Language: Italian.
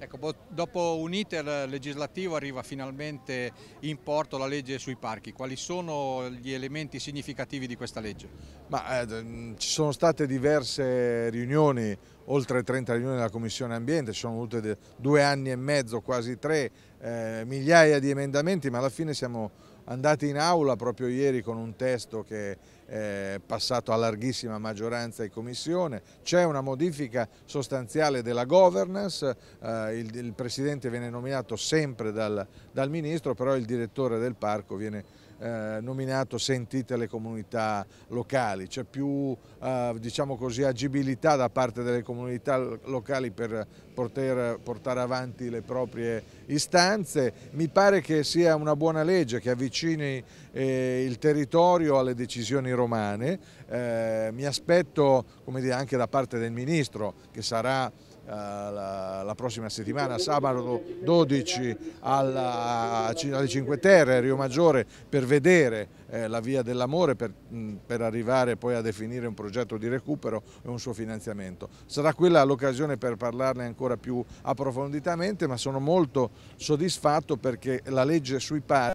Ecco, dopo un iter legislativo arriva finalmente in porto la legge sui parchi. Quali sono gli elementi significativi di questa legge? Ma, eh, mm, ci sono state diverse riunioni, oltre 30 riunioni della Commissione Ambiente, ci sono volute due anni e mezzo, quasi tre, eh, migliaia di emendamenti, ma alla fine siamo andati in aula proprio ieri con un testo che è passato a larghissima maggioranza in commissione, c'è una modifica sostanziale della governance, eh, il, il, presidente viene nominato sempre dal, dal ministro, però il direttore del parco viene eh, nominato sentite le comunità locali, c'è più eh, diciamo così, agibilità da parte delle comunità locali per poter portare avanti le proprie istanze. Mi pare che sia una buona legge che avvicini eh, il territorio alle decisioni romane. Eh, mi aspetto dire, anche da parte del Ministro che sarà eh, la, la, prossima settimana, sabato 12 alla, alle Cinque Terre, a Rio Maggiore, per vedere eh, la via dell'amore, per, mm, per, arrivare poi a definire un progetto di recupero e un suo finanziamento. Sarà quella l'occasione per parlarne ancora più approfonditamente, ma sono molto soddisfatto perché la legge sui pari